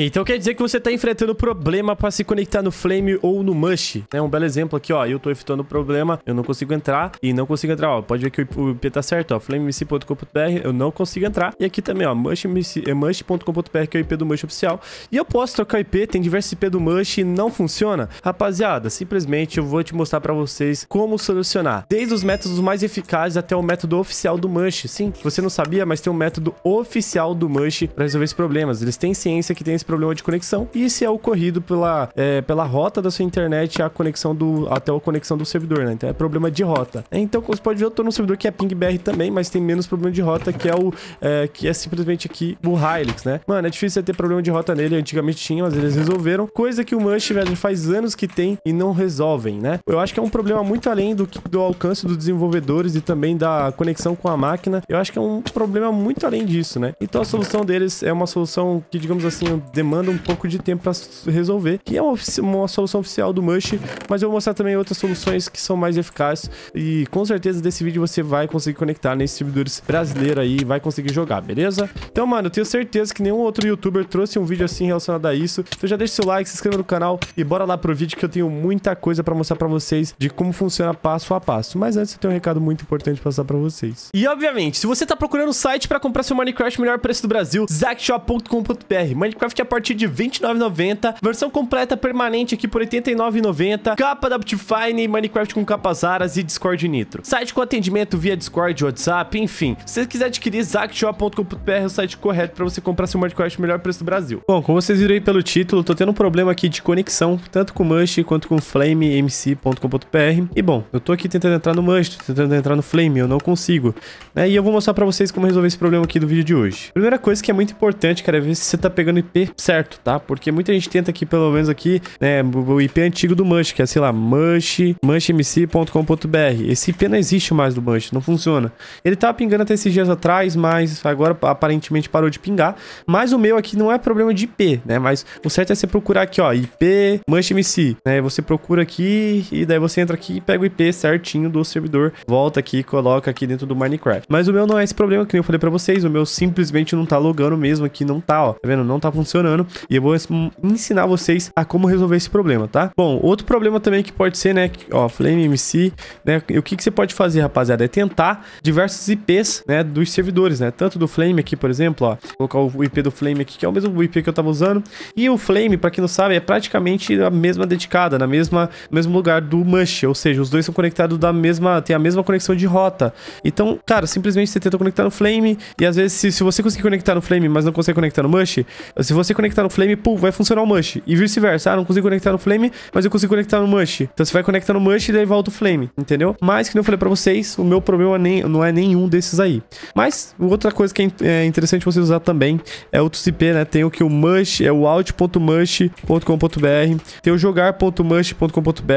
Então quer dizer que você está enfrentando problema para se conectar no Flame ou no Mush. É um belo exemplo aqui, ó. Eu estou enfrentando problema, eu não consigo entrar e não consigo entrar, ó. Pode ver que o IP tá certo, ó. flamemc.com.br, eu não consigo entrar. E aqui também, ó, mush.com.br, é que é o IP do Mush oficial. E eu posso trocar o IP, tem diversos IP do Mush e não funciona. Rapaziada, simplesmente eu vou te mostrar para vocês como solucionar. Desde os métodos mais eficazes até o método oficial do Mush. Sim, você não sabia, mas tem um método oficial do Mush para resolver esses problemas. Eles têm ciência que tem esse problema de conexão e se é ocorrido pela, é, pela rota da sua internet a conexão do, até a conexão do servidor, né? Então é problema de rota. Então, como você pode ver, eu tô num servidor que é PingBR também, mas tem menos problema de rota, que é o é, que é simplesmente aqui o Hilux, né? Mano, é difícil você ter problema de rota nele, antigamente tinha, mas eles resolveram. Coisa que o Mush, velho, faz anos que tem e não resolvem, né? Eu acho que é um problema muito além do, do alcance dos desenvolvedores e também da conexão com a máquina. Eu acho que é um problema muito além disso, né? Então a solução deles é uma solução que, digamos assim, demanda um pouco de tempo para resolver, que é uma, uma, solução oficial do Mush, mas eu vou mostrar também outras soluções que são mais eficazes e com certeza desse vídeo você vai conseguir conectar nesses servidores brasileiros aí e vai conseguir jogar, beleza? Então, mano, eu tenho certeza que nenhum outro youtuber trouxe um vídeo assim relacionado a isso, então já deixa seu like, se inscreva no canal e bora lá pro vídeo que eu tenho muita coisa para mostrar para vocês de como funciona passo a passo, mas antes eu tenho um recado muito importante pra passar para vocês. E obviamente, se você tá procurando um site para comprar seu Minecraft melhor preço do Brasil, zackshop.com.br. Minecraft é partir de R$29,90. Versão completa permanente aqui por R$89,90. Capa da Optifine, Minecraft com capas raras e Discord Nitro. Site com atendimento via Discord, WhatsApp, enfim. Se você quiser adquirir, zacshop.com.br é o site correto para você comprar seu Minecraft melhor preço do Brasil. Bom, como vocês viram aí pelo título, tô tendo um problema aqui de conexão, tanto com o Mush quanto com flamemc.com.br. E bom, eu tô aqui tentando entrar no Mush, tô tentando entrar no Flame, eu não consigo. Né? E eu vou mostrar para vocês como resolver esse problema aqui do vídeo de hoje. Primeira coisa que é muito importante, cara, é ver se você tá pegando IP certo, tá? Porque muita gente tenta aqui, pelo menos aqui, né, o IP antigo do Mush, que é, sei lá, mush, mushmc.com.br. Esse IP não existe mais do Mush, não funciona. Ele tava pingando até esses dias atrás, mas agora aparentemente parou de pingar. Mas o meu aqui não é problema de IP, né? Mas o certo é você procurar aqui, ó, IP mushmc, né? Você procura aqui e daí você entra aqui e pega o IP certinho do servidor, volta aqui e coloca aqui dentro do Minecraft. Mas o meu não é esse problema que eu falei para vocês, o meu simplesmente não tá logando mesmo aqui, não tá, ó. Tá vendo? Não tá funcionando funcionando e eu vou ensinar vocês a como resolver esse problema, tá? Bom, outro problema também que pode ser, né, ó, Flame MC, né, o que, que você pode fazer, rapaziada, é tentar diversos IPs, né, dos servidores, né, tanto do Flame aqui, por exemplo, ó, vou colocar o IP do Flame aqui, que é o mesmo IP que eu tava usando, e o Flame, para quem não sabe, é praticamente a mesma dedicada, na mesma, mesmo lugar do Mush, ou seja, os dois são conectados da mesma, tem a mesma conexão de rota. Então, cara, simplesmente você tenta conectar no Flame, e às vezes, se, se você conseguir conectar no Flame, mas não consegue conectar no Mush, se você você conectar no Flame, pum, vai funcionar o Mush. E vice-versa. Ah, não consigo conectar no Flame, mas eu consigo conectar no Mush. Então você vai conectar no Mush e daí volta o Flame, entendeu? Mas, que eu falei pra vocês, o meu problema nem, não é nenhum desses aí. Mas, outra coisa que é, é interessante você usar também é outros IP, né? Tem o que o Mush, é o out.mush.com.br, tem o jogar.mush.com.br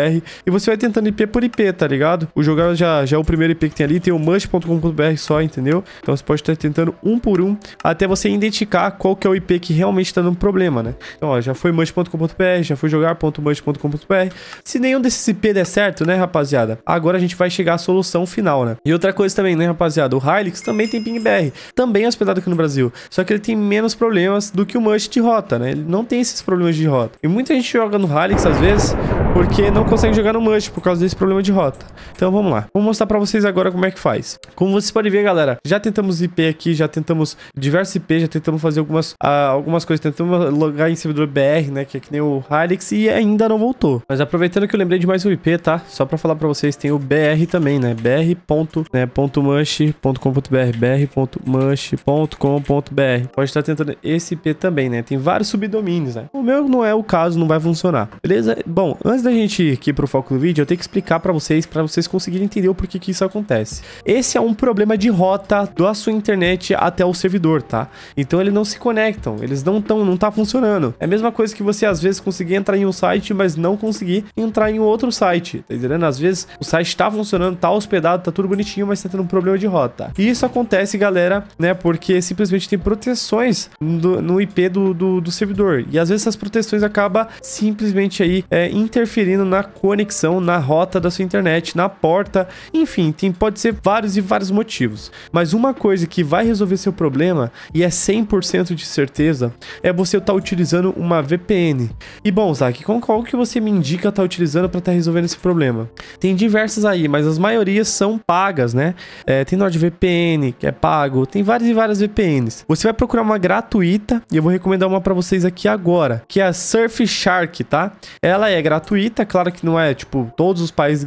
e você vai tentando IP por IP, tá ligado? O jogar já, já é o primeiro IP que tem ali, tem o mush.com.br só, entendeu? Então você pode estar tentando um por um até você identificar qual que é o IP que realmente está mostrando um problema, né? Então, ó, já foi manche.com.br, já foi jogar.manche.com.br. Se nenhum desses IP der certo, né, rapaziada? Agora a gente vai chegar à solução final, né? E outra coisa também, né, rapaziada? O Hilux também tem PingBR, também é hospedado aqui no Brasil, só que ele tem menos problemas do que o Munch de rota, né? Ele não tem esses problemas de rota. E muita gente joga no Hilux, às vezes, porque não consegue jogar no Mush por causa desse problema de rota. Então vamos lá. Vou mostrar pra vocês agora como é que faz. Como vocês podem ver, galera, já tentamos IP aqui, já tentamos diversos IP, já tentamos fazer algumas, ah, algumas coisas, tentamos logar em servidor BR, né, que é que nem o Hilux, e ainda não voltou. Mas aproveitando que eu lembrei de mais um IP, tá? Só pra falar pra vocês, tem o BR também, né, br.mush.com.br, né, br.mush.com.br. Pode estar tentando esse IP também, né, tem vários subdomínios, né. O meu não é o caso, não vai funcionar. Beleza? Bom, antes antes da gente ir aqui pro foco do vídeo, eu tenho que explicar para vocês, para vocês conseguirem entender o porquê que isso acontece. Esse é um problema de rota da sua internet até o servidor, tá? Então eles não se conectam, eles não estão, não tá funcionando. É a mesma coisa que você às vezes conseguir entrar em um site, mas não conseguir entrar em outro site, tá entendendo? Às vezes o site tá funcionando, tá hospedado, tá tudo bonitinho, mas tá tendo um problema de rota. E isso acontece, galera, né? Porque simplesmente tem proteções no, IP do, do, do servidor. E às vezes essas proteções acabam simplesmente aí é, interferindo interferindo na conexão, na rota da sua internet, na porta, enfim, tem, pode ser vários e vários motivos. Mas uma coisa que vai resolver seu problema, e é 100% de certeza, é você estar tá utilizando uma VPN. E bom, Zac, com qual que você me indica estar tá utilizando para estar tá resolvendo esse problema? Tem diversas aí, mas as maiorias são pagas, né? É, tem NordVPN, que é pago, tem várias e várias VPNs. Você vai procurar uma gratuita, e eu vou recomendar uma para vocês aqui agora, que é a Surfshark, tá? Ela é gratuita gratuita, claro que não é, tipo, todos os países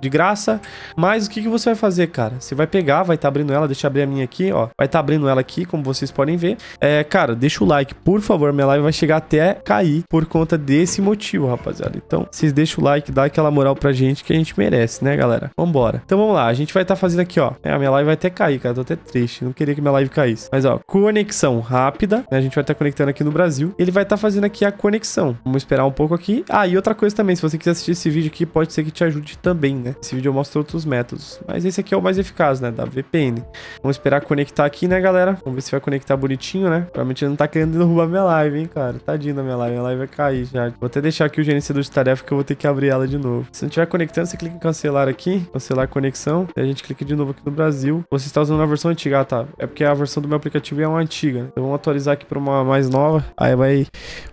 de graça, mas o que, que você vai fazer, cara? Você vai pegar, vai estar tá abrindo ela, deixa eu abrir a minha aqui, ó, vai estar tá abrindo ela aqui, como vocês podem ver. É, cara, deixa o like, por favor, minha live vai chegar até cair por conta desse motivo, rapaziada. Então, vocês deixam o like, dá aquela moral pra gente que a gente merece, né, galera? Vambora. Então, vamos lá, a gente vai estar tá fazendo aqui, ó, é, a minha live vai até cair, cara, tô até triste, não queria que minha live caísse. Mas, ó, conexão rápida, né, a gente vai estar tá conectando aqui no Brasil, ele vai estar tá fazendo aqui a conexão. Vamos esperar um pouco aqui. Ah, e outra coisa também, se você quiser assistir esse vídeo aqui, pode ser que te ajude também, né? Esse vídeo eu mostro outros métodos, mas esse aqui é o mais eficaz, né? Da VPN. Vamos esperar conectar aqui, né, galera? Vamos ver se vai conectar bonitinho, né? Provavelmente ele não tá querendo derrubar minha live, hein, cara? Tadinho da minha live, minha live vai cair já. Vou até deixar aqui o gerenciador de tarefa que eu vou ter que abrir ela de novo. Se não estiver conectando, você clica em cancelar aqui, cancelar a conexão, e a gente clica de novo aqui no Brasil. Você está usando a versão antiga, ah, tá? É porque a versão do meu aplicativo é uma antiga, né? Então vamos atualizar aqui para uma mais nova, aí vai,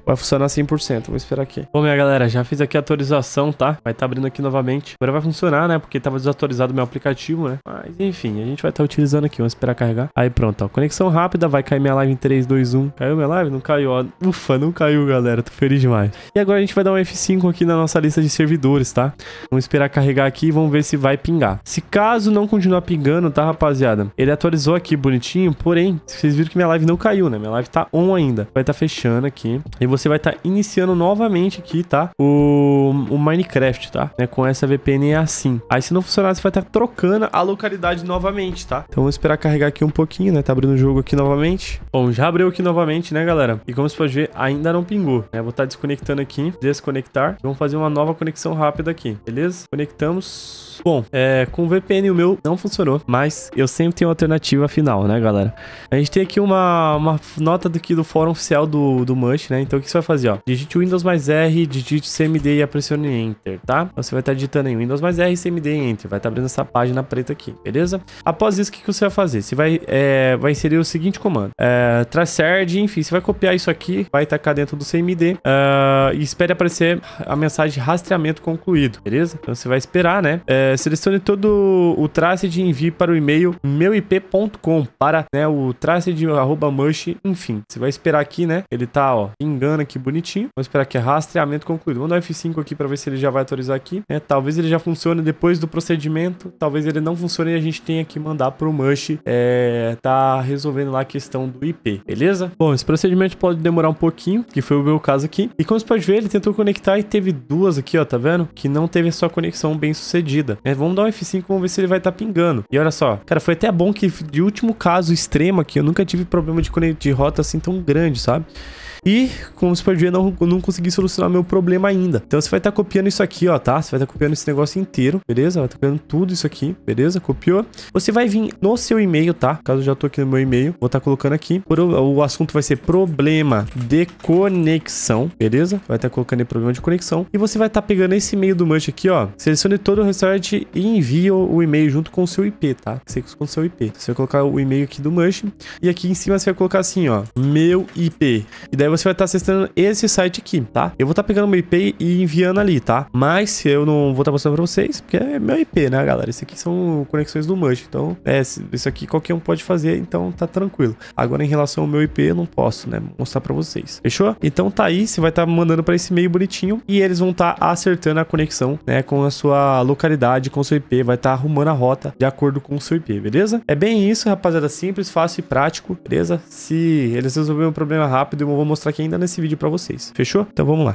vai funcionar 100%. Vamos esperar aqui. Bom, minha galera, já fiz aqui a atualização, tá? Vai estar tá abrindo aqui novamente. Agora vai funcionar, né? Porque tava desatualizado meu aplicativo, né? Mas enfim, a gente vai estar tá utilizando aqui. Vamos esperar carregar. Aí pronto, ó. Conexão rápida, vai cair minha live em 3, 2, 1. Caiu minha live? Não caiu, ó. Ufa, não caiu, galera. Tô feliz demais. E agora a gente vai dar um F5 aqui na nossa lista de servidores, tá? Vamos esperar carregar aqui e vamos ver se vai pingar. Se caso não continuar pingando, tá, rapaziada? Ele atualizou aqui bonitinho, porém, vocês viram que minha live não caiu, né? Minha live tá on ainda. Vai estar tá fechando aqui. E você vai estar tá iniciando novamente aqui, tá? O o, Minecraft, tá? Né? Com essa VPN é assim. Aí se não funcionar, você vai estar trocando a localidade novamente, tá? Então vamos esperar carregar aqui um pouquinho, né? Tá abrindo o jogo aqui novamente. Bom, já abriu aqui novamente, né, galera? E como você pode ver, ainda não pingou. Né? Vou estar desconectando aqui, desconectar. Vamos fazer uma nova conexão rápida aqui, beleza? Conectamos. Bom, é, com o VPN o meu não funcionou, mas eu sempre tenho alternativa final, né, galera? A gente tem aqui uma, uma nota do, aqui do fórum oficial do, do Mush, né? Então o que você vai fazer, ó? Digite Windows mais R, digite CMD e pressione Enter, tá? Você vai estar digitando em Windows mais é R, CMD e Enter. Vai estar abrindo essa página preta aqui, beleza? Após isso, o que, você vai fazer? Você vai, é, vai inserir o seguinte comando. É, Tracerd, enfim, você vai copiar isso aqui, vai tacar dentro do CMD uh, é, e espere aparecer a mensagem rastreamento concluído, beleza? Então você vai esperar, né? É, selecione todo o trace de envio para o e-mail meuip.com para né, o trace de arroba mush, enfim. Você vai esperar aqui, né? Ele tá, ó, engana aqui bonitinho. Vamos esperar aqui, rastreamento concluído. Vamos dar F5 5 aqui para ver se ele já vai autorizar aqui. É, talvez ele já funcione depois do procedimento, talvez ele não funcione e a gente tenha que mandar para o Mush é, tá resolvendo lá a questão do IP, beleza? Bom, esse procedimento pode demorar um pouquinho, que foi o meu caso aqui. E como você pode ver, ele tentou conectar e teve duas aqui, ó, tá vendo? Que não teve a sua conexão bem sucedida. É, vamos dar um F5, vamos ver se ele vai estar tá pingando. E olha só, cara, foi até bom que de último caso extremo aqui, eu nunca tive problema de, de rota assim tão grande, sabe? E, como você pode ver, não, não consegui solucionar meu problema ainda. Então você vai estar tá copiando isso aqui, ó, tá? Você vai estar tá copiando esse negócio inteiro, beleza? Vai estar tá copiando tudo isso aqui, beleza? Copiou. Você vai vir no seu e-mail, tá? Caso eu já tô aqui no meu e-mail, vou estar tá colocando aqui. Por, o, assunto vai ser problema de conexão, beleza? Vai estar tá colocando aí problema de conexão. E você vai estar tá pegando esse e-mail do Munch aqui, ó. Selecione todo o restaurante e envia o e-mail junto com o seu IP, tá? Você com o seu IP. Você vai colocar o e-mail aqui do Munch. E aqui em cima você vai colocar assim, ó. Meu IP. E daí você vai estar acessando esse site aqui, tá? Eu vou estar pegando meu IP e enviando ali, tá? Mas eu não vou estar mostrando pra vocês, porque é meu IP, né, galera? Isso aqui são conexões do Mush, então é, isso aqui qualquer um pode fazer, então tá tranquilo. Agora, em relação ao meu IP, eu não posso, né, mostrar pra vocês. Fechou? Então tá aí, você vai estar mandando pra esse e-mail bonitinho e eles vão estar acertando a conexão, né, com a sua localidade, com o seu IP, vai estar arrumando a rota de acordo com o seu IP, beleza? É bem isso, rapaziada, simples, fácil e prático, beleza? Se eles resolverem um problema rápido, eu vou mostrar mostrar aqui ainda nesse vídeo para vocês. Fechou? Então vamos lá.